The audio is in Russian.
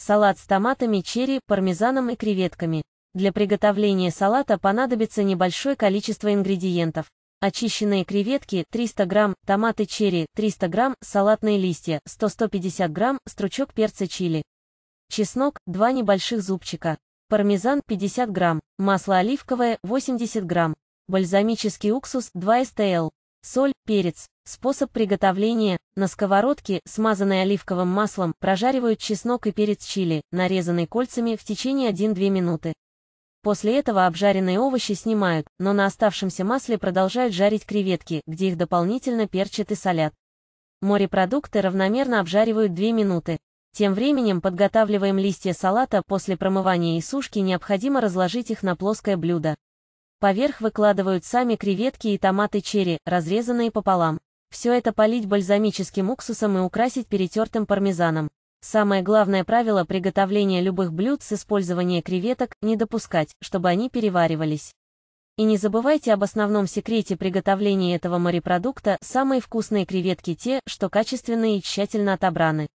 Салат с томатами, черри, пармезаном и креветками. Для приготовления салата понадобится небольшое количество ингредиентов. Очищенные креветки 300 грамм, томаты черри 300 грамм, салатные листья 100-150 грамм, стручок перца чили. Чеснок 2 небольших зубчика. Пармезан 50 грамм, масло оливковое 80 грамм, бальзамический уксус 2 стл, соль, перец. Способ приготовления. На сковородке, смазанной оливковым маслом, прожаривают чеснок и перец чили, нарезанный кольцами в течение 1-2 минуты. После этого обжаренные овощи снимают, но на оставшемся масле продолжают жарить креветки, где их дополнительно перчат и солят. Морепродукты равномерно обжаривают 2 минуты. Тем временем подготавливаем листья салата, после промывания и сушки необходимо разложить их на плоское блюдо. Поверх выкладывают сами креветки и томаты черри, разрезанные пополам. Все это полить бальзамическим уксусом и украсить перетертым пармезаном. Самое главное правило приготовления любых блюд с использованием креветок – не допускать, чтобы они переваривались. И не забывайте об основном секрете приготовления этого морепродукта – самые вкусные креветки те, что качественные и тщательно отобраны.